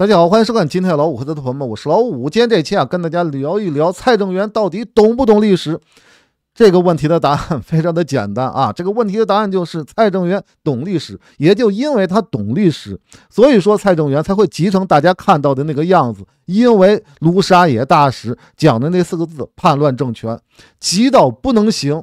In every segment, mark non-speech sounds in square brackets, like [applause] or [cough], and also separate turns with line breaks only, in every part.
大家好，欢迎收看今天的老五和他的朋友们，我是老五。今天这期啊，跟大家聊一聊蔡正元到底懂不懂历史？这个问题的答案非常的简单啊，这个问题的答案就是蔡正元懂历史，也就因为他懂历史，所以说蔡正元才会集成大家看到的那个样子。因为卢沙野大使讲的那四个字“叛乱政权”急到不能行，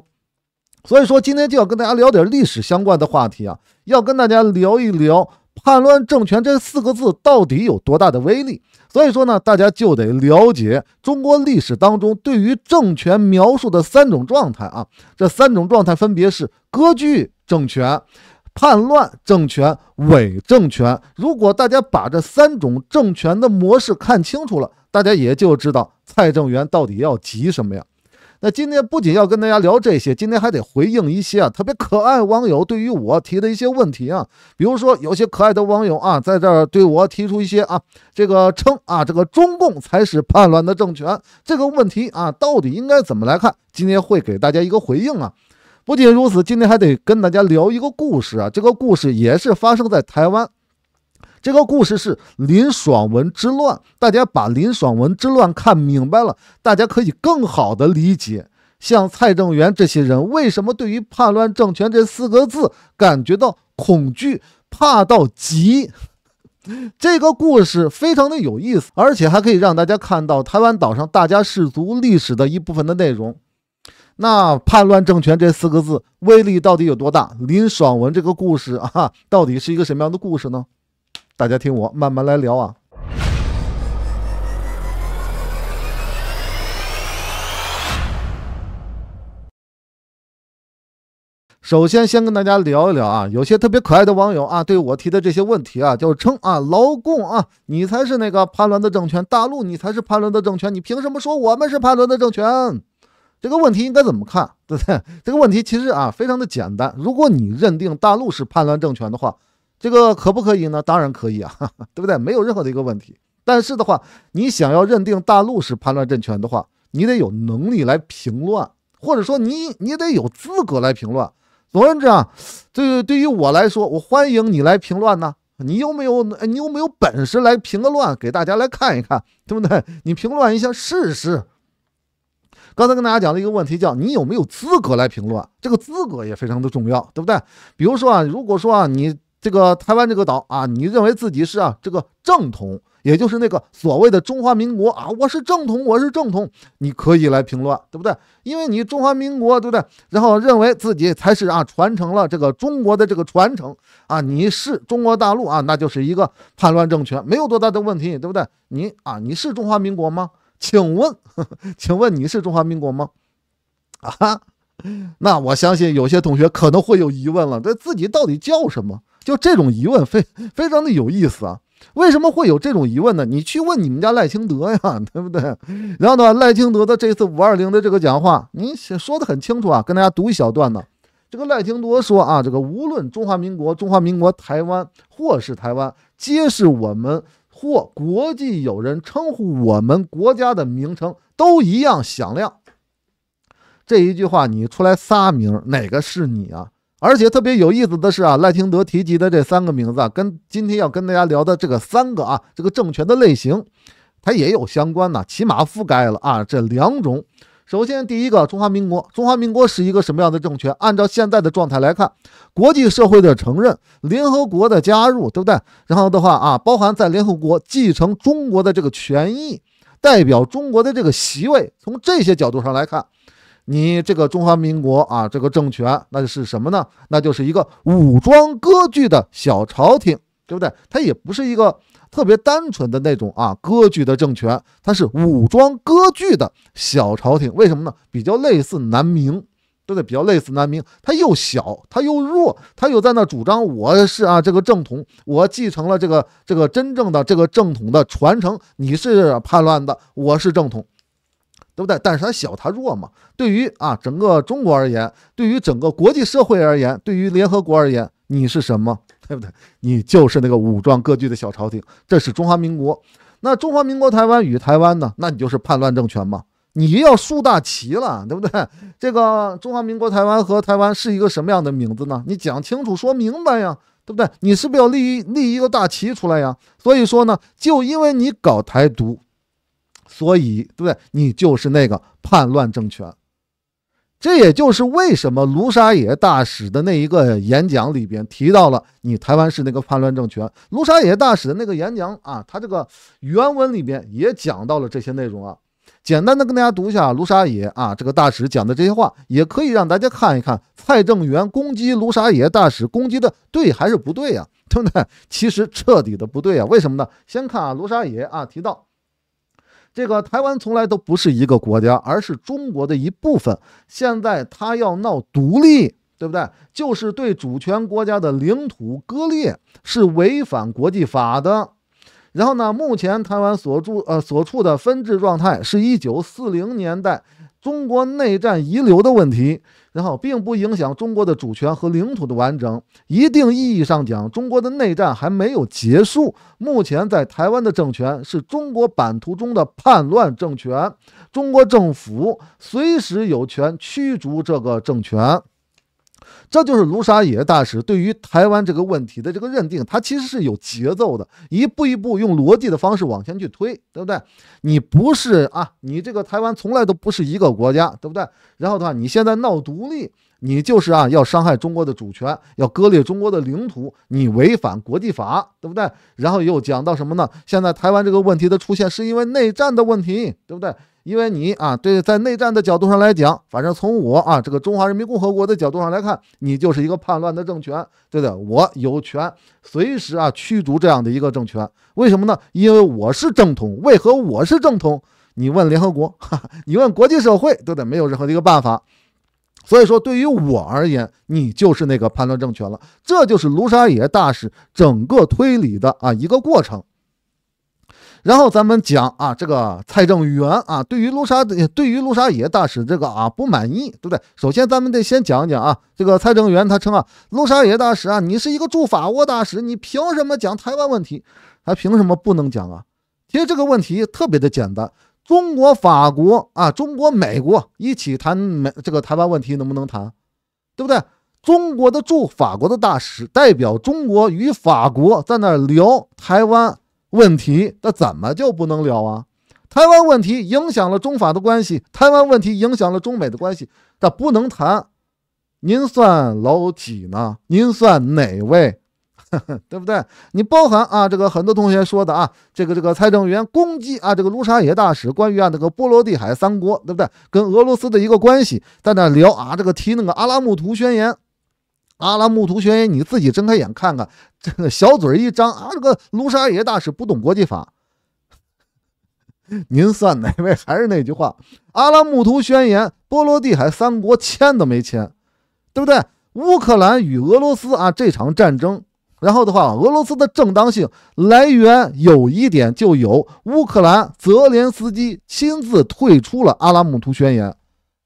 所以说今天就要跟大家聊点历史相关的话题啊，要跟大家聊一聊。叛乱政权这四个字到底有多大的威力？所以说呢，大家就得了解中国历史当中对于政权描述的三种状态啊。这三种状态分别是割据政权、叛乱政权、伪政权。如果大家把这三种政权的模式看清楚了，大家也就知道蔡正元到底要急什么呀。那今天不仅要跟大家聊这些，今天还得回应一些啊特别可爱网友对于我提的一些问题啊，比如说有些可爱的网友啊，在这儿对我提出一些啊这个称啊这个中共才是叛乱的政权这个问题啊，到底应该怎么来看？今天会给大家一个回应啊。不仅如此，今天还得跟大家聊一个故事啊，这个故事也是发生在台湾。这个故事是林爽文之乱，大家把林爽文之乱看明白了，大家可以更好的理解，像蔡正元这些人为什么对于叛乱政权这四个字感觉到恐惧，怕到极。这个故事非常的有意思，而且还可以让大家看到台湾岛上大家氏族历史的一部分的内容。那叛乱政权这四个字威力到底有多大？林爽文这个故事啊，到底是一个什么样的故事呢？大家听我慢慢来聊啊。首先，先跟大家聊一聊啊，有些特别可爱的网友啊，对我提的这些问题啊，就称啊“劳共啊，你才是那个叛乱的政权，大陆你才是叛乱的政权，你凭什么说我们是叛乱的政权？”这个问题应该怎么看，对不对？这个问题其实啊，非常的简单。如果你认定大陆是叛乱政权的话，这个可不可以呢？当然可以啊，[laughs] 对不对？没有任何的一个问题。但是的话，你想要认定大陆是叛乱政权的话，你得有能力来评乱，或者说你你得有资格来评乱。而言之啊，对对于我来说，我欢迎你来评乱呢。你有没有你有没有本事来评个乱给大家来看一看，对不对？你评乱一下试试。刚才跟大家讲了一个问题，叫你有没有资格来评乱？这个资格也非常的重要，对不对？比如说啊，如果说啊你。这个台湾这个岛啊，你认为自己是啊这个正统，也就是那个所谓的中华民国啊，我是正统，我是正统，你可以来评论，对不对？因为你中华民国，对不对？然后认为自己才是啊传承了这个中国的这个传承啊，你是中国大陆啊，那就是一个叛乱政权，没有多大的问题，对不对？你啊，你是中华民国吗？请问，[laughs] 请问你是中华民国吗？啊，那我相信有些同学可能会有疑问了，这自己到底叫什么？就这种疑问非非常的有意思啊，为什么会有这种疑问呢？你去问你们家赖清德呀，[laughs] 对不对？然后呢，赖清德的这次五二零的这个讲话，您说的很清楚啊，跟大家读一小段呢。这个赖清德说啊，这个无论中华民国、中华民国台湾或是台湾，皆是我们或国际友人称呼我们国家的名称，都一样响亮。这一句话，你出来仨名，哪个是你啊？而且特别有意思的是啊，赖廷德提及的这三个名字啊，跟今天要跟大家聊的这个三个啊，这个政权的类型，它也有相关呢，起码覆盖了啊这两种。首先，第一个，中华民国，中华民国是一个什么样的政权？按照现在的状态来看，国际社会的承认，联合国的加入，对不对？然后的话啊，包含在联合国继承中国的这个权益，代表中国的这个席位，从这些角度上来看。你这个中华民国啊，这个政权那是什么呢？那就是一个武装割据的小朝廷，对不对？它也不是一个特别单纯的那种啊，割据的政权，它是武装割据的小朝廷。为什么呢？比较类似南明，对不对？比较类似南明，它又小，它又弱，它又在那主张我是啊，这个正统，我继承了这个这个真正的这个正统的传承，你是叛乱的，我是正统。对不对？但是它小，它弱嘛。对于啊，整个中国而言，对于整个国际社会而言，对于联合国而言，你是什么？[laughs] 对不对？你就是那个武装割据的小朝廷，这是中华民国。那中华民国台湾与台湾呢？那你就是叛乱政权嘛。你要竖大旗了，对不对？这个中华民国台湾和台湾是一个什么样的名字呢？你讲清楚、说明白呀，对不对？你是不是要立立一个大旗出来呀？所以说呢，就因为你搞台独。所以，对不对？你就是那个叛乱政权，这也就是为什么卢沙野大使的那一个演讲里边提到了你台湾是那个叛乱政权。卢沙野大使的那个演讲啊，他这个原文里边也讲到了这些内容啊。简单的跟大家读一下卢沙野啊，这个大使讲的这些话，也可以让大家看一看蔡正元攻击卢沙野大使攻击的对还是不对呀，对不对？其实彻底的不对啊，为什么呢？先看啊，卢沙野啊提到。这个台湾从来都不是一个国家，而是中国的一部分。现在他要闹独立，对不对？就是对主权国家的领土割裂，是违反国际法的。然后呢，目前台湾所住呃所处的分治状态是一九四零年代。中国内战遗留的问题，然后并不影响中国的主权和领土的完整。一定意义上讲，中国的内战还没有结束。目前在台湾的政权是中国版图中的叛乱政权，中国政府随时有权驱逐这个政权。这就是卢沙野大使对于台湾这个问题的这个认定，他其实是有节奏的，一步一步用逻辑的方式往前去推，对不对？你不是啊，你这个台湾从来都不是一个国家，对不对？然后的话，你现在闹独立，你就是啊，要伤害中国的主权，要割裂中国的领土，你违反国际法，对不对？然后又讲到什么呢？现在台湾这个问题的出现是因为内战的问题，对不对？因为你啊，对，在内战的角度上来讲，反正从我啊这个中华人民共和国的角度上来看，你就是一个叛乱的政权，对不对？我有权随时啊驱逐这样的一个政权，为什么呢？因为我是正统，为何我是正统？你问联合国，[laughs] 哈哈你问国际社会，对不对？没有任何的一个办法，所以说对于我而言，你就是那个叛乱政权了。这就是卢沙野大使整个推理的啊一个过程。然后咱们讲啊，这个蔡正元啊，对于卢沙对于卢沙野大使这个啊不满意，对不对？首先咱们得先讲讲啊，这个蔡正元他称啊，卢沙野大使啊，你是一个驻法国大使，你凭什么讲台湾问题？还凭什么不能讲啊？其实这个问题特别的简单，中国、法国啊，中国、美国一起谈美这个台湾问题能不能谈，对不对？中国的驻法国的大使代表中国与法国在那聊台湾。问题那怎么就不能聊啊？台湾问题影响了中法的关系，台湾问题影响了中美的关系，那不能谈。您算老几呢？您算哪位？[laughs] 对不对？你包含啊，这个很多同学说的啊，这个这个蔡正元攻击啊，这个卢沙野大使关于啊那个波罗的海三国对不对？跟俄罗斯的一个关系，在那聊啊，这个提那个阿拉木图宣言。阿拉木图宣言，你自己睁开眼看看，[laughs] 这个小嘴一张啊，这个卢沙耶大使不懂国际法，[laughs] 您算哪位？还是那句话，阿拉木图宣言，波罗的海三国签都没签，对不对？乌克兰与俄罗斯啊这场战争，然后的话，俄罗斯的正当性来源有一点，就有乌克兰泽连斯基亲自退出了阿拉木图宣言，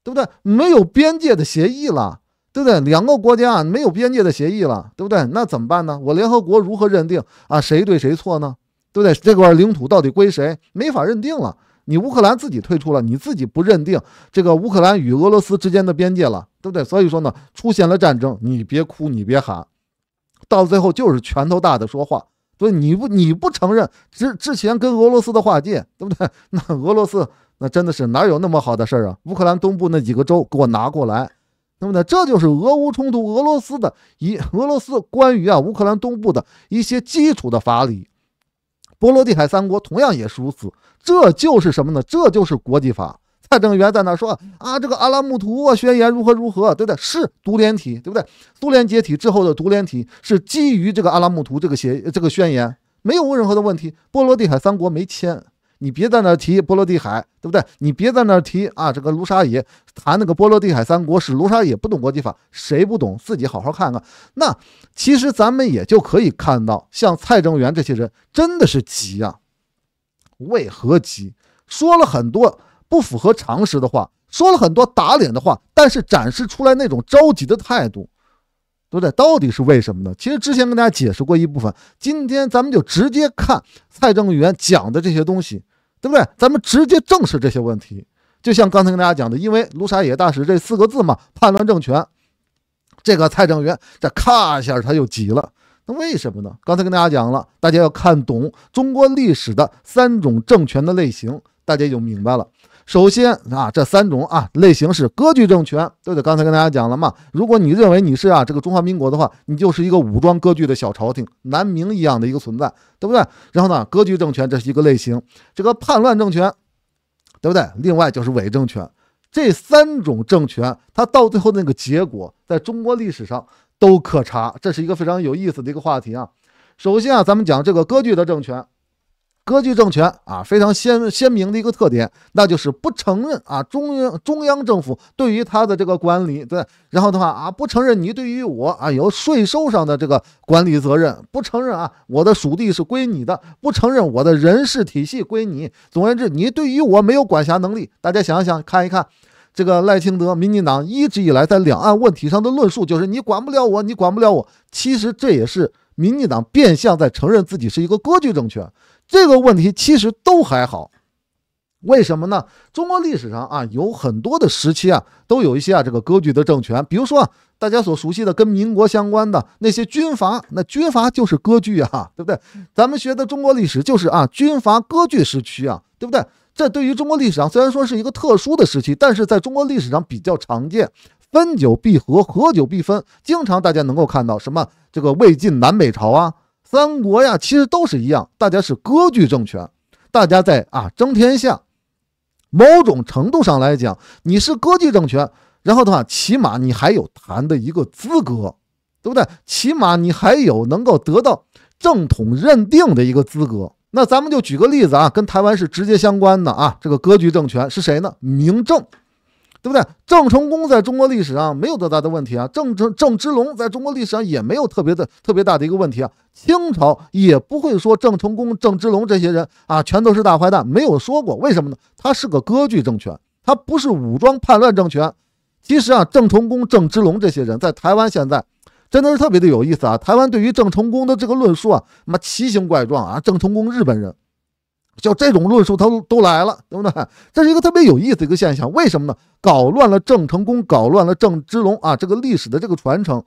对不对？没有边界的协议了。对不对？两个国家没有边界的协议了，对不对？那怎么办呢？我联合国如何认定啊？谁对谁错呢？对不对？这块领土到底归谁？没法认定了。你乌克兰自己退出了，你自己不认定这个乌克兰与俄罗斯之间的边界了，对不对？所以说呢，出现了战争，你别哭，你别喊，到最后就是拳头大的说话。所以你不你不承认之之前跟俄罗斯的划界，对不对？[laughs] 那俄罗斯那真的是哪有那么好的事儿啊？乌克兰东部那几个州给我拿过来。那么呢，这就是俄乌冲突，俄罗斯的一俄罗斯关于啊乌克兰东部的一些基础的法理。波罗的海三国同样也是如此。这就是什么呢？这就是国际法。蔡正元在那说啊，这个阿拉木图啊宣言如何如何，对对，是独联体，对不对？苏联解体之后的独联体是基于这个阿拉木图这个协议、这个宣言，没有任何的问题。波罗的海三国没签。你别在那提波罗的海，对不对？你别在那提啊，这个卢沙野谈那个波罗的海三国是卢沙野不懂国际法，谁不懂自己好好看看。那其实咱们也就可以看到，像蔡正元这些人真的是急啊。为何急？说了很多不符合常识的话，说了很多打脸的话，但是展示出来那种着急的态度，对不对？到底是为什么呢？其实之前跟大家解释过一部分，今天咱们就直接看蔡正元讲的这些东西。对不对？咱们直接正视这些问题。就像刚才跟大家讲的，因为“卢沙野大使”这四个字嘛，叛乱政权，这个蔡正元这咔一下他就急了。那为什么呢？刚才跟大家讲了，大家要看懂中国历史的三种政权的类型，大家就明白了。首先啊，这三种啊类型是割据政权，对不对？刚才跟大家讲了嘛，如果你认为你是啊这个中华民国的话，你就是一个武装割据的小朝廷，南明一样的一个存在，对不对？然后呢，割据政权这是一个类型，这个叛乱政权，对不对？另外就是伪政权，这三种政权，它到最后的那个结果，在中国历史上都可查，这是一个非常有意思的一个话题啊。首先啊，咱们讲这个割据的政权。割据政权啊，非常鲜鲜明的一个特点，那就是不承认啊中央中央政府对于他的这个管理，对，然后的话啊不承认你对于我啊有税收上的这个管理责任，不承认啊我的属地是归你的，不承认我的人事体系归你，总而言之，你对于我没有管辖能力。大家想想看一看，这个赖清德民进党一直以来在两岸问题上的论述，就是你管不了我，你管不了我。其实这也是民进党变相在承认自己是一个割据政权。这个问题其实都还好，为什么呢？中国历史上啊，有很多的时期啊，都有一些啊，这个割据的政权，比如说大家所熟悉的跟民国相关的那些军阀，那军阀就是割据啊，对不对？咱们学的中国历史就是啊，军阀割据时期啊，对不对？这对于中国历史上虽然说是一个特殊的时期，但是在中国历史上比较常见，分久必合，合久必分，经常大家能够看到什么这个魏晋南北朝啊。三国呀，其实都是一样，大家是割据政权，大家在啊争天下。某种程度上来讲，你是割据政权，然后的话，起码你还有谈的一个资格，对不对？起码你还有能够得到正统认定的一个资格。那咱们就举个例子啊，跟台湾是直接相关的啊，这个割据政权是谁呢？明政。对不对？郑成功在中国历史上没有多大的问题啊。郑郑郑芝龙在中国历史上也没有特别的、特别大的一个问题啊。清朝也不会说郑成功、郑芝龙这些人啊，全都是大坏蛋，没有说过。为什么呢？他是个割据政权，他不是武装叛乱政权。其实啊，郑成功、郑芝龙这些人，在台湾现在真的是特别的有意思啊。台湾对于郑成功的这个论述啊，他妈奇形怪状啊。郑成功日本人。就这种论述，他都来了，对不对？这是一个特别有意思的一个现象。为什么呢？搞乱了郑成功，搞乱了郑芝龙啊，这个历史的这个传承，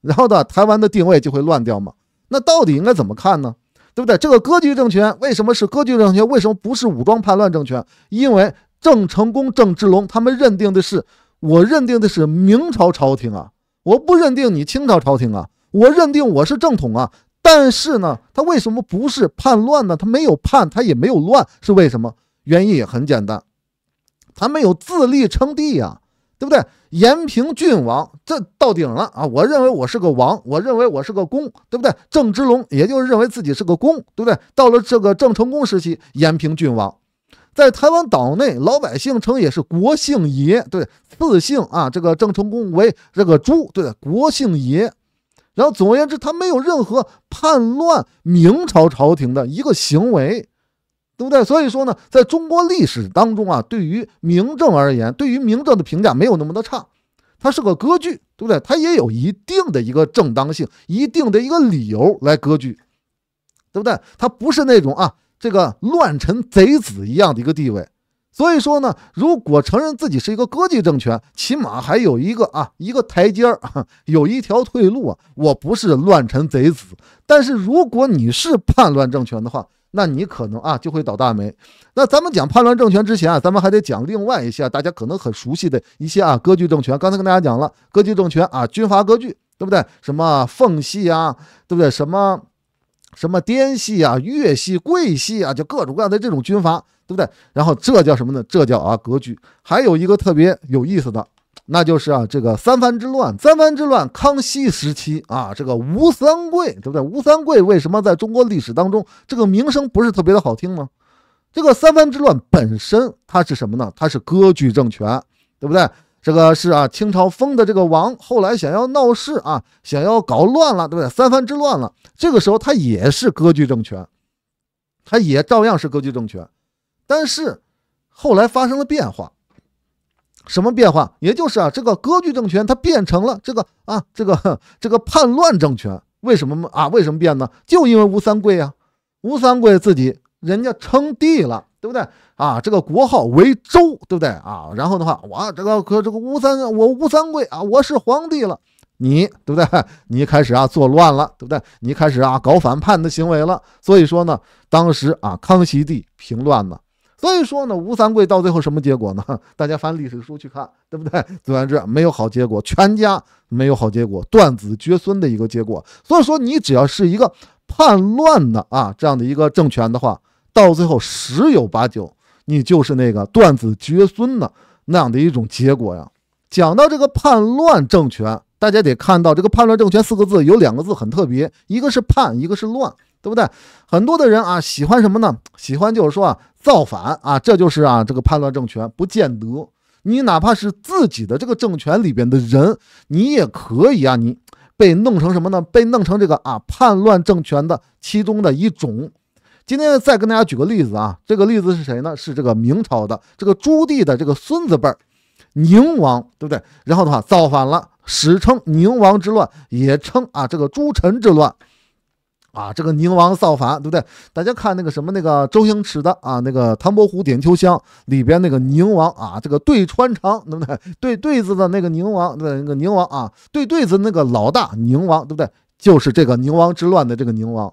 然后呢，台湾的定位就会乱掉嘛。那到底应该怎么看呢？对不对？这个割据政权为什么是割据政权？为什么不是武装叛乱政权？因为郑成功、郑芝龙他们认定的是，我认定的是明朝朝廷啊，我不认定你清朝朝廷啊，我认定我是正统啊。但是呢，他为什么不是叛乱呢？他没有叛，他也没有乱，是为什么？原因也很简单，他没有自立称帝呀，对不对？延平郡王这到顶了啊！我认为我是个王，我认为我是个公，对不对？郑芝龙也就是认为自己是个公，对不对？到了这个郑成功时期，延平郡王在台湾岛内老百姓称也是国姓爷，对，赐姓啊，这个郑成功为这个朱，对国姓爷。然后，总而言之，他没有任何叛乱明朝朝廷的一个行为，对不对？所以说呢，在中国历史当中啊，对于明正而言，对于明正的评价没有那么的差，他是个割据，对不对？他也有一定的一个正当性，一定的一个理由来割据，对不对？他不是那种啊，这个乱臣贼子一样的一个地位。所以说呢，如果承认自己是一个割据政权，起码还有一个啊，一个台阶儿，有一条退路啊。我不是乱臣贼子，但是如果你是叛乱政权的话，那你可能啊就会倒大霉。那咱们讲叛乱政权之前啊，咱们还得讲另外一些大家可能很熟悉的一些啊割据政权。刚才跟大家讲了割据政权啊，军阀割据，对不对？什么奉系啊，对不对？什么？什么滇系啊、粤系、桂系啊，就各种各样的这种军阀，对不对？然后这叫什么呢？这叫啊，格局。还有一个特别有意思的，那就是啊，这个三藩之乱。三藩之乱，康熙时期啊，这个吴三桂，对不对？吴三桂为什么在中国历史当中这个名声不是特别的好听呢？这个三藩之乱本身它是什么呢？它是割据政权，对不对？这个是啊，清朝封的这个王，后来想要闹事啊，想要搞乱了，对不对？三藩之乱了，这个时候他也是割据政权，他也照样是割据政权，但是后来发生了变化，什么变化？也就是啊，这个割据政权它变成了这个啊，这个这个叛乱政权。为什么啊？为什么变呢？就因为吴三桂啊，吴三桂自己。人家称帝了，对不对啊？这个国号为周，对不对啊？然后的话，我这个和这个吴三，我吴三桂啊，我是皇帝了，你对不对？[laughs] 你开始啊作乱了，对不对？你开始啊搞反叛的行为了。所以说呢，当时啊，康熙帝平乱呢。所以说呢，吴三桂到最后什么结果呢？[laughs] 大家翻历史书去看，对不对？总而言之，没有好结果，全家没有好结果，断子绝孙的一个结果。所以说，你只要是一个叛乱的啊这样的一个政权的话，到最后，十有八九，你就是那个断子绝孙的那样的一种结果呀。讲到这个叛乱政权，大家得看到这个叛乱政权四个字，有两个字很特别，一个是叛，一个是乱，对不对？很多的人啊，喜欢什么呢？喜欢就是说啊，造反啊，这就是啊，这个叛乱政权。不见得你哪怕是自己的这个政权里边的人，你也可以啊，你被弄成什么呢？被弄成这个啊叛乱政权的其中的一种。今天再跟大家举个例子啊，这个例子是谁呢？是这个明朝的这个朱棣的这个孙子辈儿，宁王，对不对？然后的话造反了，史称宁王之乱，也称啊这个诸臣之乱，啊这个宁王造反，对不对？大家看那个什么那个周星驰的啊那个《唐伯虎点秋香》里边那个宁王啊，这个对穿肠，对不对？对对子的那个宁王，对那个宁王啊，对对子那个老大宁王，对不对？就是这个宁王之乱的这个宁王。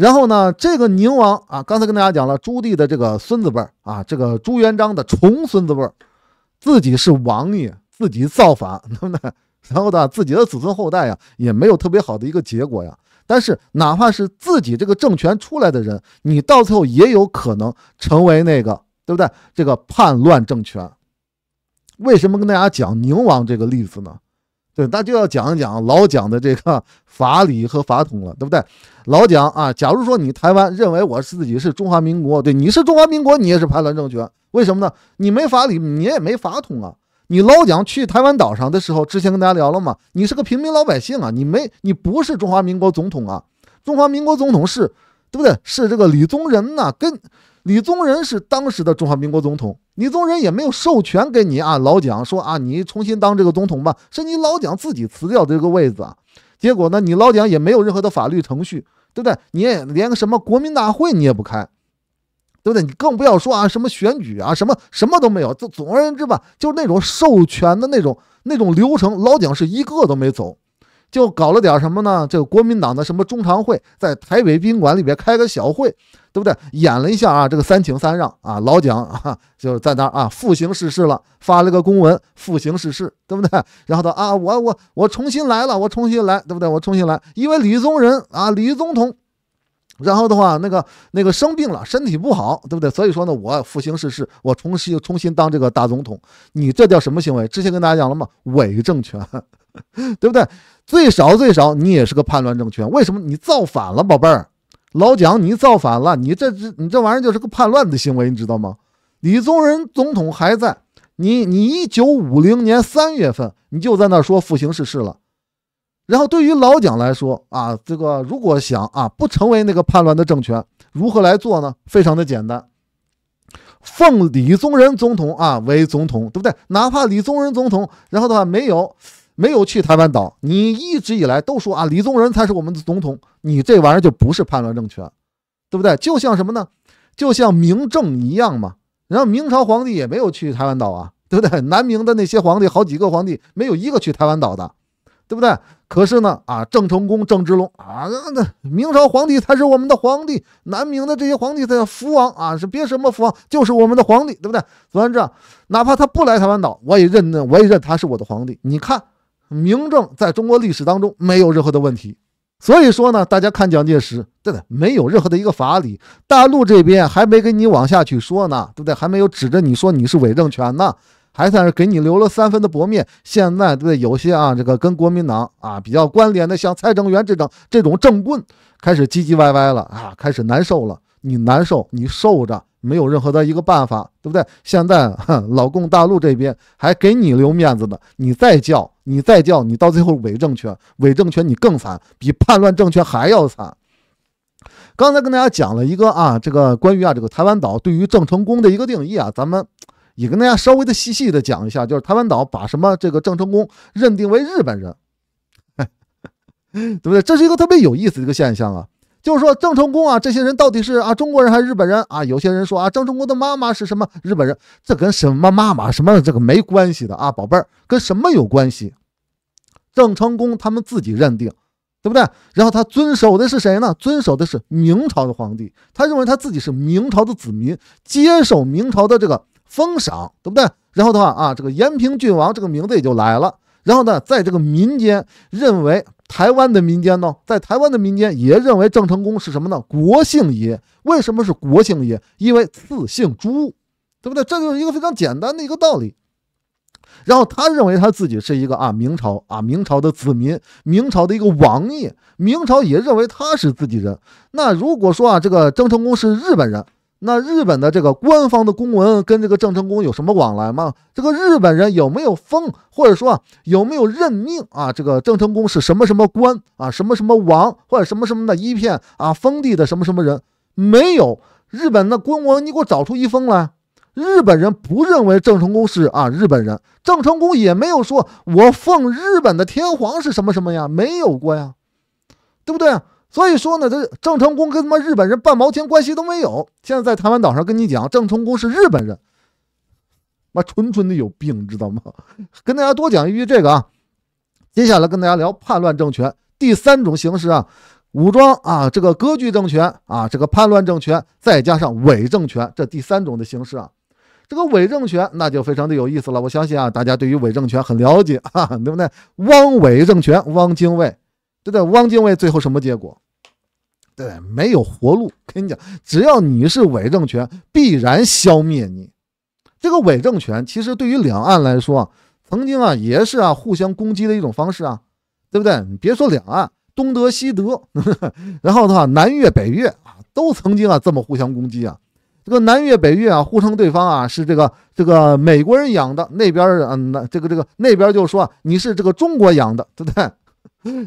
然后呢，这个宁王啊，刚才跟大家讲了朱棣的这个孙子辈儿啊，这个朱元璋的重孙子辈儿，自己是王爷，自己造反，对不对？然后呢，自己的子孙后代呀，也没有特别好的一个结果呀。但是，哪怕是自己这个政权出来的人，你到最后也有可能成为那个，对不对？这个叛乱政权。为什么跟大家讲宁王这个例子呢？对，那就要讲一讲老蒋的这个法理和法统了，对不对？老蒋啊，假如说你台湾认为我是自己是中华民国，对，你是中华民国，你也是叛乱政权，为什么呢？你没法理，你也没法统啊！你老蒋去台湾岛上的时候，之前跟大家聊了嘛，你是个平民老百姓啊，你没，你不是中华民国总统啊，中华民国总统是，对不对？是这个李宗仁呐，跟李宗仁是当时的中华民国总统。李宗仁也没有授权给你啊，老蒋说啊，你重新当这个总统吧，是你老蒋自己辞掉这个位子，啊。结果呢，你老蒋也没有任何的法律程序，对不对？你连个什么国民大会你也不开，对不对？你更不要说啊什么选举啊，什么什么都没有。总总而言之吧，就是那种授权的那种那种流程，老蒋是一个都没走。就搞了点什么呢？这个国民党的什么中常会在台北宾馆里边开个小会，对不对？演了一下啊，这个三请三让啊，老蒋啊就在那啊复行世事了，发了个公文复行世事，对不对？然后他啊我我我重新来了，我重新来，对不对？我重新来，因为李宗仁啊李总统，然后的话那个那个生病了，身体不好，对不对？所以说呢我复逝世事，我重新重新当这个大总统，你这叫什么行为？之前跟大家讲了吗？伪政权。[laughs] 对不对？最少最少，你也是个叛乱政权。为什么你造反了，宝贝儿？老蒋，你造反了，你这这你这玩意儿就是个叛乱的行为，你知道吗？李宗仁总统还在，你你一九五零年三月份，你就在那说复兴逝世了。然后对于老蒋来说啊，这个如果想啊不成为那个叛乱的政权，如何来做呢？非常的简单，奉李宗仁总统啊为总统，对不对？哪怕李宗仁总统，然后的话没有。没有去台湾岛，你一直以来都说啊，李宗仁才是我们的总统，你这玩意儿就不是叛乱政权，对不对？就像什么呢？就像明政一样嘛。然后明朝皇帝也没有去台湾岛啊，对不对？南明的那些皇帝，好几个皇帝没有一个去台湾岛的，对不对？可是呢，啊，郑成功、郑芝龙啊，那那明朝皇帝才是我们的皇帝，南明的这些皇帝他叫福王啊，是别什么福王，就是我们的皇帝，对不对？总而言之，哪怕他不来台湾岛，我也认，我也认他是我的皇帝。你看。明正在中国历史当中没有任何的问题，所以说呢，大家看蒋介石真的没有任何的一个法理。大陆这边还没给你往下去说呢，对不对？还没有指着你说你是伪政权呢，还算是给你留了三分的薄面。现在对不对？有些啊，这个跟国民党啊比较关联的，像蔡正元这种这种政棍，开始唧唧歪歪了啊，开始难受了。你难受，你受着，没有任何的一个办法，对不对？现在老共大陆这边还给你留面子呢，你再叫。你再叫你到最后伪政权，伪政权你更惨，比叛乱政权还要惨。刚才跟大家讲了一个啊，这个关于啊这个台湾岛对于郑成功的一个定义啊，咱们也跟大家稍微的细细的讲一下，就是台湾岛把什么这个郑成功认定为日本人，[laughs] 对不对？这是一个特别有意思的一个现象啊，就是说郑成功啊，这些人到底是啊中国人还是日本人啊？有些人说啊郑成功的妈妈是什么日本人，这跟什么妈妈什么这个没关系的啊，宝贝儿，跟什么有关系？郑成功他们自己认定，对不对？然后他遵守的是谁呢？遵守的是明朝的皇帝。他认为他自己是明朝的子民，接受明朝的这个封赏，对不对？然后的话啊，这个延平郡王这个名字也就来了。然后呢，在这个民间认为，台湾的民间呢，在台湾的民间也认为郑成功是什么呢？国姓爷。为什么是国姓爷？因为赐姓朱，对不对？这就是一个非常简单的一个道理。然后他认为他自己是一个啊明朝啊明朝的子民，明朝的一个王爷，明朝也认为他是自己人。那如果说啊这个郑成功是日本人，那日本的这个官方的公文跟这个郑成功有什么往来吗？这个日本人有没有封或者说啊有没有任命啊这个郑成功是什么什么官啊什么什么王或者什么什么的一片啊封地的什么什么人没有？日本的公文你给我找出一封来。日本人不认为郑成功是啊日本人，郑成功也没有说我奉日本的天皇是什么什么呀，没有过呀，对不对？所以说呢，这郑成功跟他妈日本人半毛钱关系都没有。现在在台湾岛上跟你讲郑成功是日本人，妈纯纯的有病，知道吗？[laughs] 跟大家多讲一句这个啊，接下来跟大家聊叛乱政权第三种形式啊，武装啊，这个割据政权啊，这个叛乱政权再加上伪政权，这第三种的形式啊。这个伪政权那就非常的有意思了，我相信啊，大家对于伪政权很了解啊，对不对？汪伪政权，汪精卫，对不对？汪精卫最后什么结果？对，没有活路。跟你讲，只要你是伪政权，必然消灭你。这个伪政权其实对于两岸来说曾经啊也是啊互相攻击的一种方式啊，对不对？你别说两岸，东德西德，[laughs] 然后的话，南越北越啊，都曾经啊这么互相攻击啊。这个南越北越啊，互称对方啊是这个这个美国人养的，那边嗯南这个这个那边就说你是这个中国养的，对 [laughs] 不对？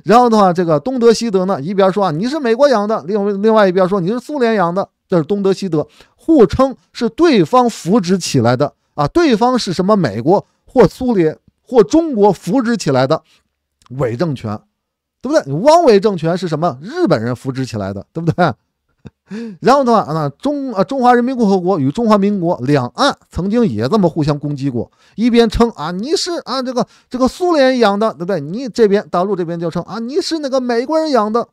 然后的话，这个东德西德呢，一边说啊你是美国养的，另外另外一边说你是苏联养的，这是东德西德互称是对方扶植起来的啊，对方是什么？美国或苏联或中国扶植起来的伪政权，对不对？汪伪政权是什么？日本人扶植起来的，对不对？然后的话呢，中啊中华人民共和国与中华民国两岸曾经也这么互相攻击过，一边称啊你是啊这个这个苏联养的，对不对？你这边大陆这边就称啊你是那个美国人养的。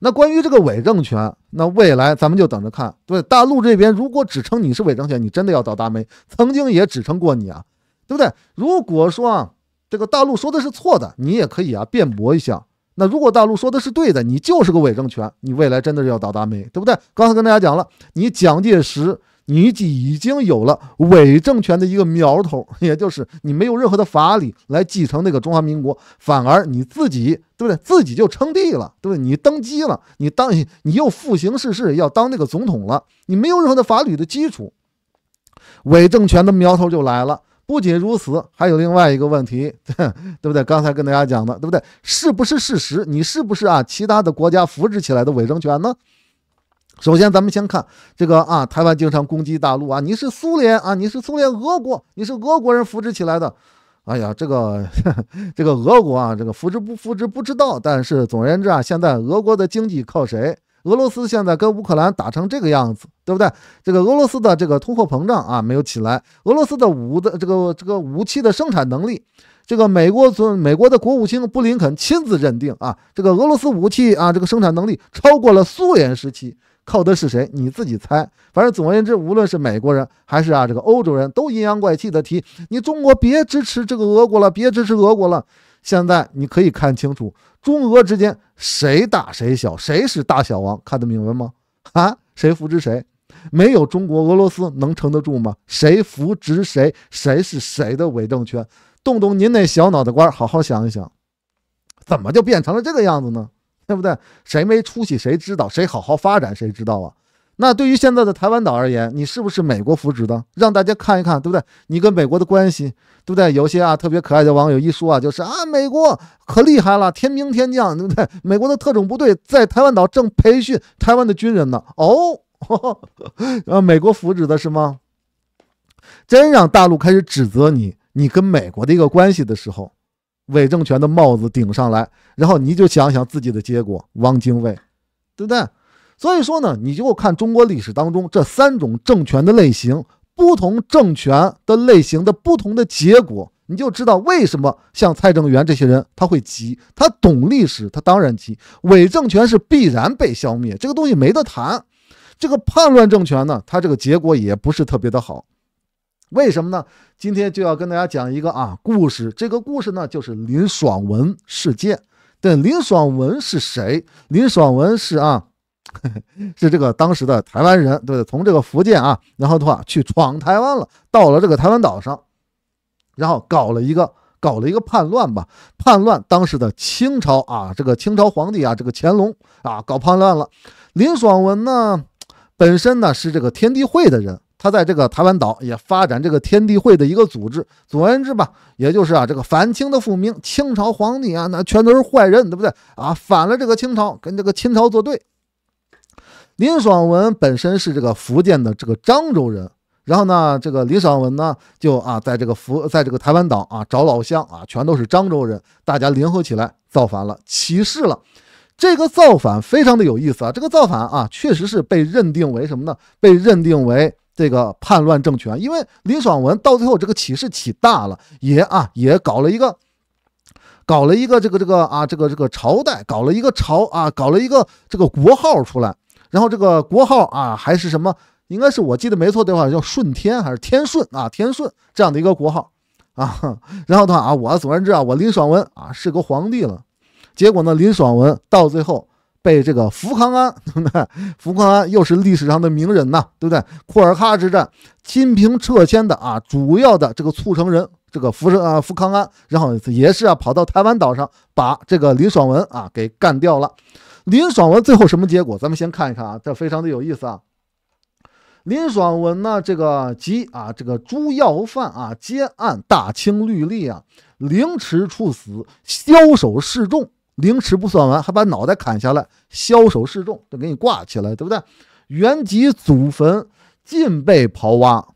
那关于这个伪政权，那未来咱们就等着看，对大陆这边如果只称你是伪政权，你真的要倒大霉。曾经也指称过你啊，对不对？如果说啊，这个大陆说的是错的，你也可以啊辩驳一下。那如果大陆说的是对的，你就是个伪政权，你未来真的是要倒大霉，对不对？刚才跟大家讲了，你蒋介石，你已经有了伪政权的一个苗头，也就是你没有任何的法理来继承那个中华民国，反而你自己，对不对？自己就称帝了，对不对？你登基了，你当你又复行世要当那个总统了，你没有任何的法理的基础，伪政权的苗头就来了。不仅如此，还有另外一个问题，对 [laughs] 对不对？刚才跟大家讲的，对不对？是不是事实？你是不是啊？其他的国家扶植起来的伪政权呢？首先，咱们先看这个啊，台湾经常攻击大陆啊，你是苏联啊，你是苏联俄国，你是俄国人扶植起来的。哎呀，这个 [laughs] 这个俄国啊，这个扶植不扶植不知道，但是总而言之啊，现在俄国的经济靠谁？俄罗斯现在跟乌克兰打成这个样子，对不对？这个俄罗斯的这个通货膨胀啊没有起来，俄罗斯的武的这个这个武器的生产能力，这个美国总美国的国务卿布林肯亲自认定啊，这个俄罗斯武器啊这个生产能力超过了苏联时期，靠的是谁？你自己猜。反正总而言之，无论是美国人还是啊这个欧洲人都阴阳怪气的提你中国别支持这个俄国了，别支持俄国了。现在你可以看清楚，中俄之间谁大谁小，谁是大小王，看得明白吗？啊，谁扶植谁？没有中国，俄罗斯能撑得住吗？谁扶植谁？谁是谁的伪政权？动动您那小脑袋瓜，好好想一想，怎么就变成了这个样子呢？对不对？谁没出息，谁知道？谁好好发展，谁知道啊？那对于现在的台湾岛而言，你是不是美国扶植的？让大家看一看，对不对？你跟美国的关系，对不对？有些啊特别可爱的网友一说啊，就是啊美国可厉害了，天兵天将，对不对？美国的特种部队在台湾岛正培训台湾的军人呢。哦，呃，[laughs] 美国扶植的是吗？真让大陆开始指责你，你跟美国的一个关系的时候，伪政权的帽子顶上来，然后你就想想自己的结果，汪精卫，对不对？所以说呢，你就看中国历史当中这三种政权的类型，不同政权的类型的不同的结果，你就知道为什么像蔡正元这些人他会急，他懂历史，他当然急。伪政权是必然被消灭，这个东西没得谈。这个叛乱政权呢，它这个结果也不是特别的好。为什么呢？今天就要跟大家讲一个啊故事，这个故事呢就是林爽文事件。对，林爽文是谁？林爽文是啊。[laughs] 是这个当时的台湾人，对不对？从这个福建啊，然后的话去闯台湾了，到了这个台湾岛上，然后搞了一个搞了一个叛乱吧。叛乱当时的清朝啊，这个清朝皇帝啊，这个乾隆啊，搞叛乱了。林爽文呢，本身呢是这个天地会的人，他在这个台湾岛也发展这个天地会的一个组织。总而言之吧，也就是啊，这个反清的复明，清朝皇帝啊，那全都是坏人，对不对？啊，反了这个清朝，跟这个清朝作对。林爽文本身是这个福建的这个漳州人，然后呢，这个林爽文呢就啊在这个福在这个台湾岛啊找老乡啊，全都是漳州人，大家联合起来造反了，起事了。这个造反非常的有意思啊，这个造反啊确实是被认定为什么呢？被认定为这个叛乱政权，因为林爽文到最后这个起事起大了，也啊也搞了一个，搞了一个这个这个啊这个这个朝代，搞了一个朝啊，搞了一个这个国号出来。然后这个国号啊，还是什么？应该是我记得没错的话，叫顺天还是天顺啊？天顺这样的一个国号啊。[laughs] 然后的话啊，我总而言之啊，我林爽文啊是个皇帝了。结果呢，林爽文到最后被这个福康安，对不对？福康安又是历史上的名人呐，对不对？库尔喀之战、清平撤迁的啊，主要的这个促成人这个福生啊福康安，然后也是啊跑到台湾岛上，把这个林爽文啊给干掉了。林爽文最后什么结果？咱们先看一看啊，这非常的有意思啊。林爽文呢，这个集啊，这个猪要饭啊，皆按大清律例啊，凌迟处死，枭首示众。凌迟不算完，还把脑袋砍下来，枭首示众，就给你挂起来，对不对？原籍祖坟尽被刨挖，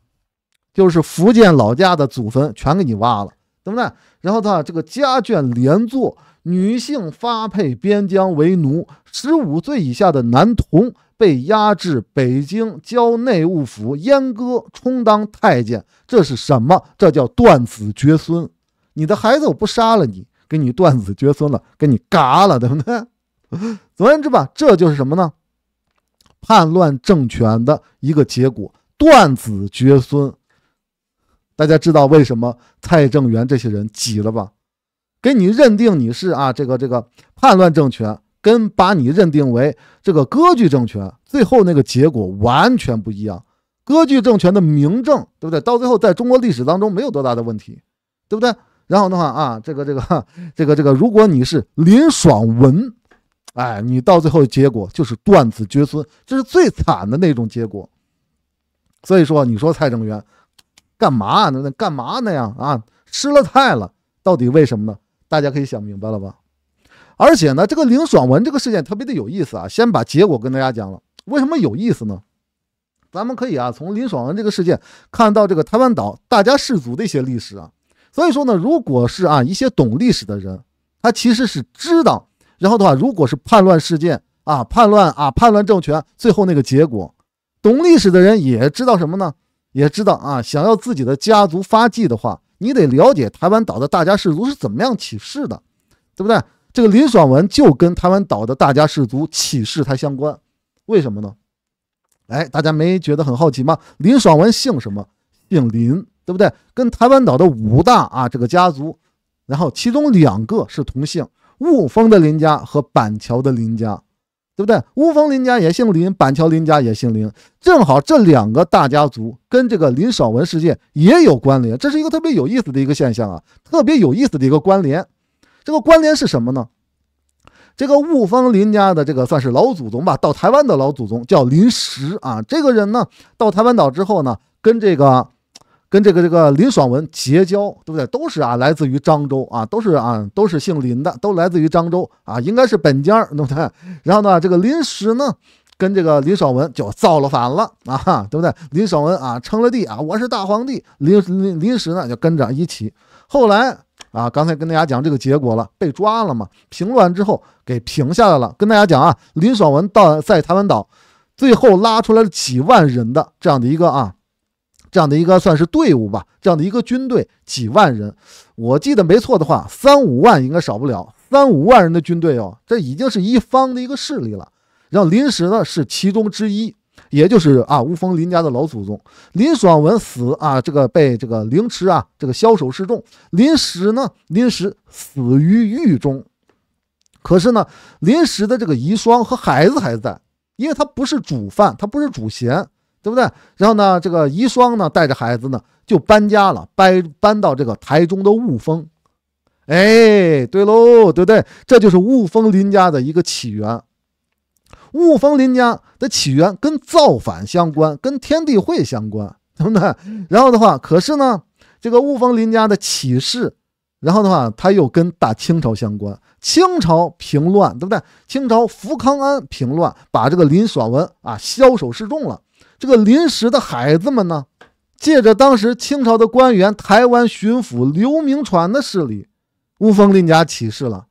就是福建老家的祖坟全给你挖了，对不对？然后他这个家眷连坐。女性发配边疆为奴，十五岁以下的男童被押至北京交内务府阉割，充当太监。这是什么？这叫断子绝孙。你的孩子我不杀了你，给你断子绝孙了，给你嘎了，对不对？总而言之吧，这就是什么呢？叛乱政权的一个结果，断子绝孙。大家知道为什么蔡正元这些人挤了吧？给你认定你是啊，这个这个叛乱政权，跟把你认定为这个割据政权，最后那个结果完全不一样。割据政权的明政，对不对？到最后，在中国历史当中没有多大的问题，对不对？然后的话啊，这个这个这个这个，如果你是林爽文，哎，你到最后结果就是断子绝孙，这是最惨的那种结果。所以说，你说蔡正元干嘛呢？那干嘛呢呀？啊，失了态了，到底为什么呢？大家可以想明白了吧？而且呢，这个林爽文这个事件特别的有意思啊！先把结果跟大家讲了，为什么有意思呢？咱们可以啊，从林爽文这个事件看到这个台湾岛大家氏族的一些历史啊。所以说呢，如果是啊一些懂历史的人，他其实是知道。然后的话，如果是叛乱事件啊，叛乱啊，叛乱政权最后那个结果，懂历史的人也知道什么呢？也知道啊，想要自己的家族发迹的话。你得了解台湾岛的大家氏族是怎么样起事的，对不对？这个林爽文就跟台湾岛的大家氏族起事才相关，为什么呢？哎，大家没觉得很好奇吗？林爽文姓什么？姓林，对不对？跟台湾岛的五大啊这个家族，然后其中两个是同姓，雾峰的林家和板桥的林家。对不对？乌峰林家也姓林，板桥林家也姓林，正好这两个大家族跟这个林少文事件也有关联，这是一个特别有意思的一个现象啊，特别有意思的一个关联。这个关联是什么呢？这个雾峰林家的这个算是老祖宗吧，到台湾的老祖宗叫林石啊。这个人呢，到台湾岛之后呢，跟这个。跟这个这个林爽文结交，对不对？都是啊，来自于漳州啊，都是啊，都是姓林的，都来自于漳州啊，应该是本家，对不对？然后呢，这个林石呢，跟这个林爽文就造了反了啊，对不对？林爽文啊，称了帝啊，我是大皇帝，林林林时呢，就跟着一起。后来啊，刚才跟大家讲这个结果了，被抓了嘛，平乱之后给平下来了。跟大家讲啊，林爽文到在台湾岛，最后拉出来了几万人的这样的一个啊。这样的一个算是队伍吧，这样的一个军队几万人，我记得没错的话，三五万应该少不了。三五万人的军队哦，这已经是一方的一个势力了。让林时呢是其中之一，也就是啊吴峰林家的老祖宗林爽文死啊，这个被这个凌迟啊，这个枭首示众。林时呢，林时死于狱中，可是呢，林时的这个遗孀和孩子还在，因为他不是主犯，他不是主嫌。对不对？然后呢，这个遗孀呢，带着孩子呢，就搬家了，搬搬到这个台中的雾峰。哎，对喽，对不对？这就是雾峰林家的一个起源。雾峰林家的起源跟造反相关，跟天地会相关，对不对？然后的话，可是呢，这个雾峰林家的起势，然后的话，他又跟大清朝相关，清朝平乱，对不对？清朝福康安平乱，把这个林爽文啊枭首示众了。这个临时的孩子们呢，借着当时清朝的官员台湾巡抚刘铭传的势力，乌峰林家起事了。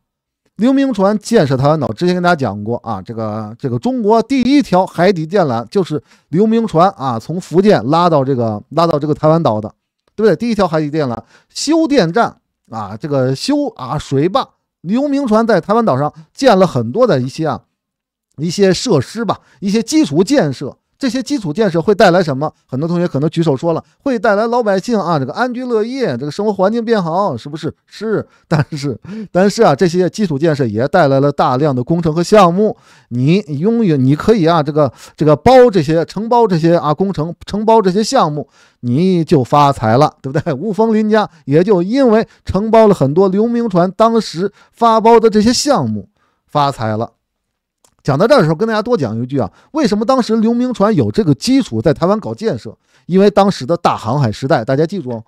刘铭传建设台湾岛，之前跟大家讲过啊，这个这个中国第一条海底电缆就是刘铭传啊，从福建拉到这个拉到这个台湾岛的，对不对？第一条海底电缆修电站啊，这个修啊水坝，刘铭传在台湾岛上建了很多的一些啊一些设施吧，一些基础建设。这些基础建设会带来什么？很多同学可能举手说了，会带来老百姓啊，这个安居乐业，这个生活环境变好，是不是？是。[laughs] 但是，[laughs] 但是啊，这些基础建设也带来了大量的工程和项目。你拥有，你可以啊，这个这个包这些，承包这些啊工程，承包这些项目，你就发财了，对不对？吴峰林家也就因为承包了很多刘明传当时发包的这些项目，发财了。讲到这儿的时候，跟大家多讲一句啊，为什么当时刘铭传有这个基础在台湾搞建设？因为当时的大航海时代，大家记住哦，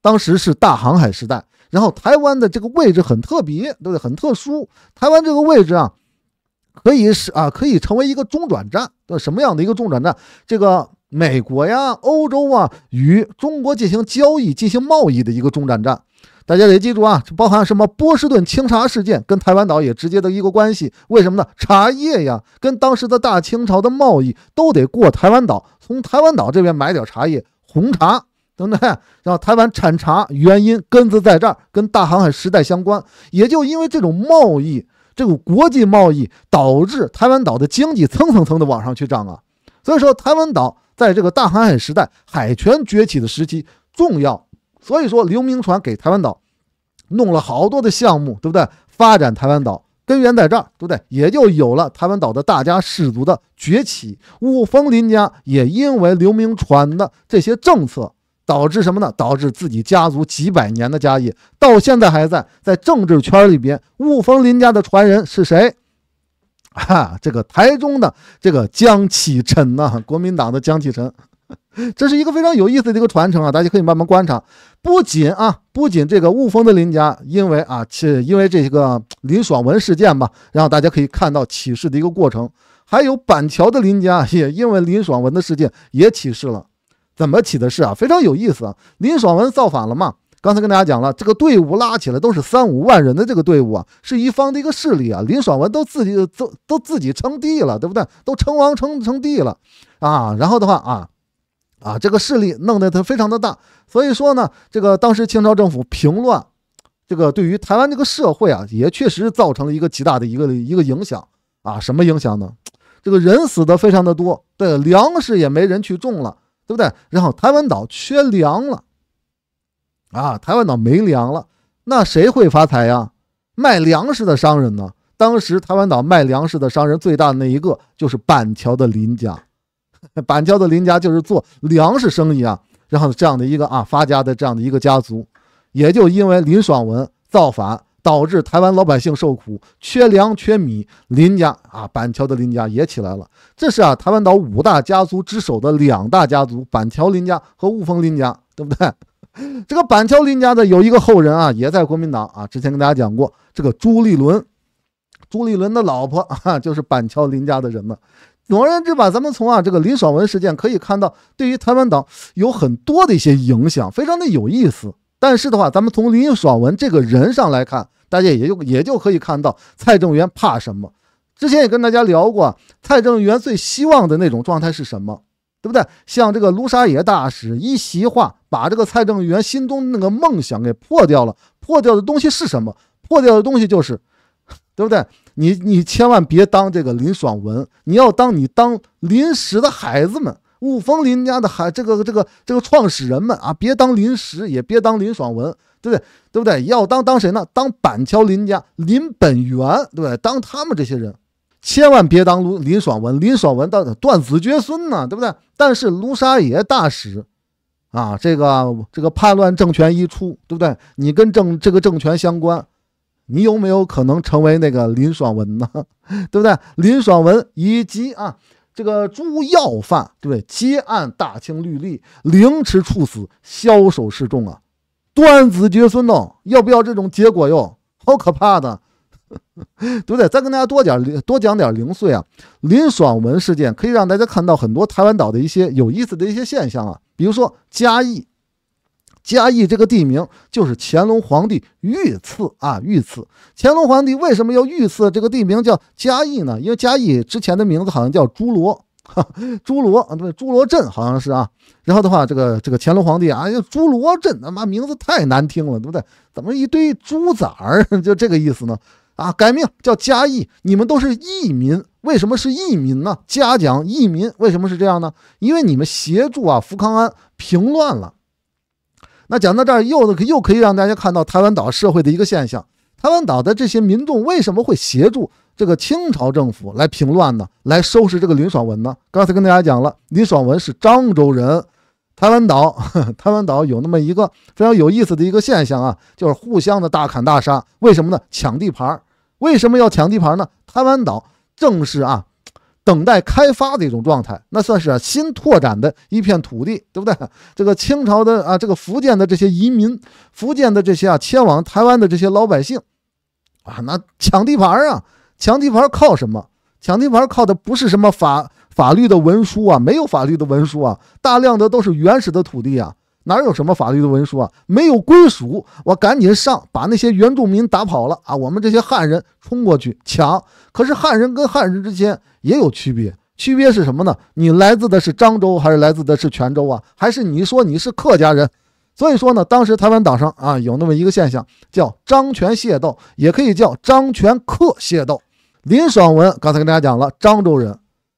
当时是大航海时代。然后台湾的这个位置很特别，对不对？很特殊。台湾这个位置啊，可以是啊，可以成为一个中转站，对，什么样的一个中转站？这个美国呀、欧洲啊，与中国进行交易、进行贸易的一个中转站。大家得记住啊，包含什么？波士顿清茶事件跟台湾岛也直接的一个关系。为什么呢？茶叶呀，跟当时的大清朝的贸易都得过台湾岛，从台湾岛这边买点茶叶、红茶，对不对？然后台湾产茶，原因根子在这儿，跟大航海时代相关。也就因为这种贸易，这种国际贸易，导致台湾岛的经济蹭蹭蹭的往上去涨啊。所以说，台湾岛在这个大航海时代、海权崛起的时期重要。所以说，刘铭传给台湾岛弄了好多的项目，对不对？发展台湾岛根源在这儿，对不对？也就有了台湾岛的大家氏族的崛起。雾峰林家也因为刘铭传的这些政策，导致什么呢？导致自己家族几百年的家业到现在还在在政治圈里边。雾峰林家的传人是谁？啊，这个台中的这个江启臣呐，国民党的江启臣，[laughs] 这是一个非常有意思的一个传承啊！大家可以慢慢观察。不仅啊，不仅这个雾峰的林家，因为啊，是因为这个林爽文事件嘛，然后大家可以看到起事的一个过程，还有板桥的林家也因为林爽文的事件也起事了，怎么起的事啊？非常有意思啊！林爽文造反了嘛？刚才跟大家讲了，这个队伍拉起来都是三五万人的这个队伍啊，是一方的一个势力啊。林爽文都自己都都自己称帝了，对不对？都称王称称帝了啊！然后的话啊。啊，这个势力弄得他非常的大，所以说呢，这个当时清朝政府平乱，这个对于台湾这个社会啊，也确实造成了一个极大的一个一个影响啊。什么影响呢？这个人死的非常的多，对，粮食也没人去种了，对不对？然后台湾岛缺粮了，啊，台湾岛没粮了，那谁会发财呀？卖粮食的商人呢？当时台湾岛卖粮食的商人最大的那一个就是板桥的林家。[laughs] 板桥的林家就是做粮食生意啊，然后这样的一个啊发家的这样的一个家族，也就因为林爽文造反，导致台湾老百姓受苦，缺粮缺米，林家啊板桥的林家也起来了。这是啊台湾岛五大家族之首的两大家族，板桥林家和雾峰林家，对不对？[laughs] 这个板桥林家的有一个后人啊，也在国民党啊，之前跟大家讲过，这个朱立伦，朱立伦的老婆啊就是板桥林家的人嘛。总而言之吧，咱们从啊这个林爽文事件可以看到，对于台湾党有很多的一些影响，非常的有意思。但是的话，咱们从林爽文这个人上来看，大家也就也就可以看到蔡正元怕什么。之前也跟大家聊过，蔡正元最希望的那种状态是什么，对不对？像这个卢沙野大使一席话，把这个蔡正元心中那个梦想给破掉了。破掉的东西是什么？破掉的东西就是，对不对？你你千万别当这个林爽文，你要当你当林时的孩子们，五峰林家的孩，这个这个这个创始人们啊，别当林时，也别当林爽文，对不对？对不对？要当当谁呢？当板桥林家林本源，对不对？当他们这些人，千万别当卢林爽文，林爽文到断子绝孙呢，对不对？但是卢沙野大使啊，这个这个叛乱政权一出，对不对？你跟政这个政权相关。你有没有可能成为那个林爽文呢？[laughs] 对不对？林爽文以及啊，这个朱耀范，对不对？皆案，大清律例凌迟处死，枭首示众啊，断子绝孙呢？要不要这种结果哟？好可怕的，[laughs] 对不对？再跟大家多讲多讲点零碎啊。林爽文事件可以让大家看到很多台湾岛的一些有意思的一些现象啊，比如说嘉义。嘉义这个地名就是乾隆皇帝御赐啊！御赐乾隆皇帝为什么要御赐这个地名叫嘉义呢？因为嘉义之前的名字好像叫朱罗，朱罗啊，对，朱罗镇好像是啊。然后的话，这个这个乾隆皇帝啊，朱罗镇他妈名字太难听了，对不对？怎么一堆猪崽儿 [laughs] 就这个意思呢？啊，改名叫嘉义，你们都是义民，为什么是义民呢？嘉奖义民，为什么是这样呢？因为你们协助啊，福康安平乱了。那讲到这儿，又又可以让大家看到台湾岛社会的一个现象：台湾岛的这些民众为什么会协助这个清朝政府来平乱呢？来收拾这个林爽文呢？刚才跟大家讲了，林爽文是漳州人。台湾岛，[laughs] 台湾岛有那么一个非常有意思的一个现象啊，就是互相的大砍大杀。为什么呢？抢地盘。为什么要抢地盘呢？台湾岛正是啊。等待开发的一种状态，那算是啊新拓展的一片土地，对不对？[laughs] 这个清朝的啊，这个福建的这些移民，福建的这些啊迁往台湾的这些老百姓，啊，那抢地盘啊，抢地盘靠什么？抢地盘靠的不是什么法法律的文书啊，没有法律的文书啊，大量的都是原始的土地啊，哪有什么法律的文书啊？没有归属，我赶紧上，把那些原住民打跑了啊，我们这些汉人冲过去抢。可是汉人跟汉人之间。也有区别，区别是什么呢？你来自的是漳州，还是来自的是泉州啊？还是你说你是客家人？所以说呢，当时台湾岛上啊，有那么一个现象，叫张泉械斗，也可以叫张泉客械斗。林爽文刚才跟大家讲了，漳州人。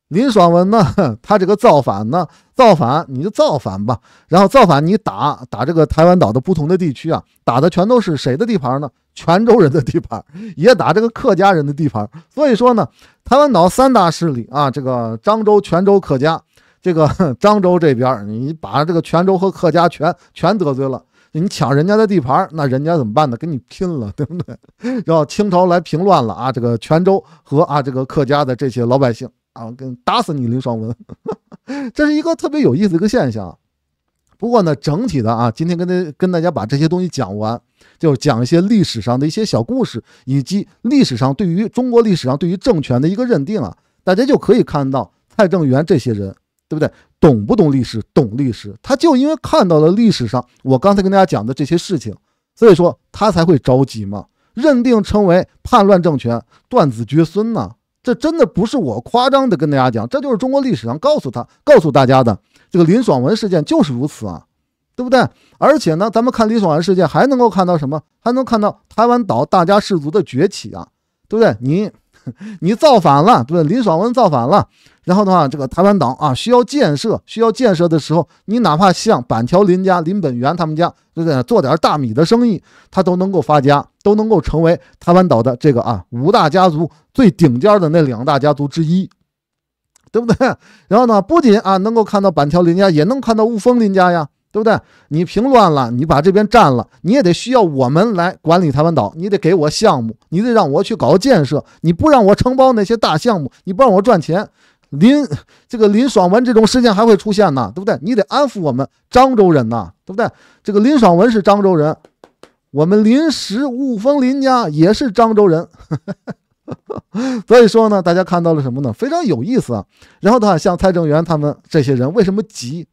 林爽文呢，[laughs] 他这个造反呢，造反你就造反吧，然后造反你打打这个台湾岛的不同的地区啊，打的全都是谁的地盘呢？泉州人的地盘，也打这个客家人的地盘，所以说呢，台湾岛三大势力啊，这个漳州、泉州、客家，这个漳州这边，你把这个泉州和客家全全得罪了，你抢人家的地盘，那人家怎么办呢？跟你拼了，对不对？然后清朝来平乱了啊，这个泉州和啊这个客家的这些老百姓啊，跟打死你林爽文，这是一个特别有意思的一个现象。不过呢，整体的啊，今天跟大跟大家把这些东西讲完，就是讲一些历史上的一些小故事，以及历史上对于中国历史上对于政权的一个认定啊，大家就可以看到蔡正元这些人，对不对？懂不懂历史？懂历史，他就因为看到了历史上我刚才跟大家讲的这些事情，所以说他才会着急嘛，认定成为叛乱政权，断子绝孙呢？这真的不是我夸张的跟大家讲，这就是中国历史上告诉他告诉大家的。这个林爽文事件就是如此啊，对不对？而且呢，咱们看林爽文事件，还能够看到什么？还能看到台湾岛大家氏族的崛起啊，对不对？你你造反了，对不对？林爽文造反了，然后的话，这个台湾岛啊，需要建设，需要建设的时候，你哪怕像板桥林家、林本源他们家，对不对？做点大米的生意，他都能够发家，都能够成为台湾岛的这个啊五大家族最顶尖的那两大家族之一。对不对？然后呢，不仅啊能够看到板桥林家，也能看到雾峰林家呀，对不对？你平乱了，你把这边占了，你也得需要我们来管理台湾岛，你得给我项目，你得让我去搞建设，你不让我承包那些大项目，你不让我赚钱，林这个林爽文这种事件还会出现呢，对不对？你得安抚我们漳州人呐，对不对？这个林爽文是漳州人，我们临时雾峰林家也是漳州人。[laughs] [laughs] 所以说呢，大家看到了什么呢？非常有意思啊。然后的话，像蔡正元他们这些人为什么急？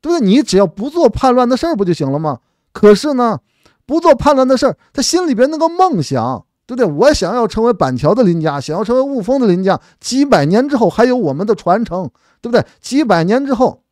对不对？你只要不做叛乱的事儿，不就行了吗？可是呢，不做叛乱的事儿，他心里边那个梦想，对不对？我想要成为板桥的林家，想要成为雾峰的林家，几百年之后还有我们的传承，对不对？几百年之后，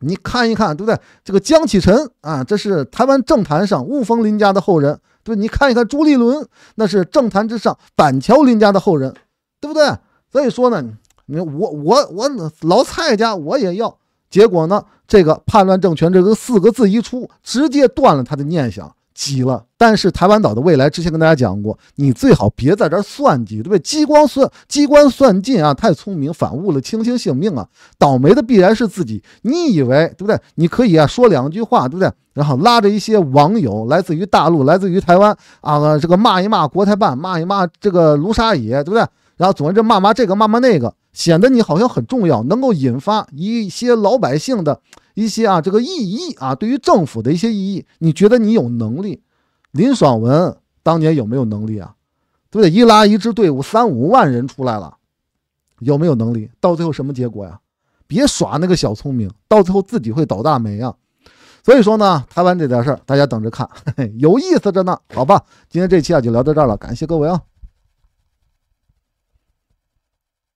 你看一看，对不对？这个江启臣啊，这是台湾政坛上雾峰林家的后人。对，你看一看朱立伦，那是政坛之上板桥林家的后人，对不对？所以说呢，你我我我老蔡家我也要，结果呢，这个叛乱政权这个四个字一出，直接断了他的念想。急了，但是台湾岛的未来，之前跟大家讲过，你最好别在这儿算计，对不对？机关算机关算尽啊，太聪明反误了卿卿性命啊，倒霉的必然是自己。你以为对不对？你可以啊说两句话，对不对？然后拉着一些网友，来自于大陆，来自于台湾啊，这个骂一骂国台办，骂一骂这个卢沙野，对不对？然后总之这骂骂这个骂骂那个，显得你好像很重要，能够引发一些老百姓的。一些啊，这个异议啊，对于政府的一些异议，你觉得你有能力？林爽文当年有没有能力啊？对不对？一拉一支队伍，三五万人出来了，有没有能力？到最后什么结果呀？别耍那个小聪明，到最后自己会倒大霉啊！所以说呢，台湾这点事儿大家等着看，[laughs] 有意思着呢。好吧，今天这期啊就聊到这儿了，感谢各位啊。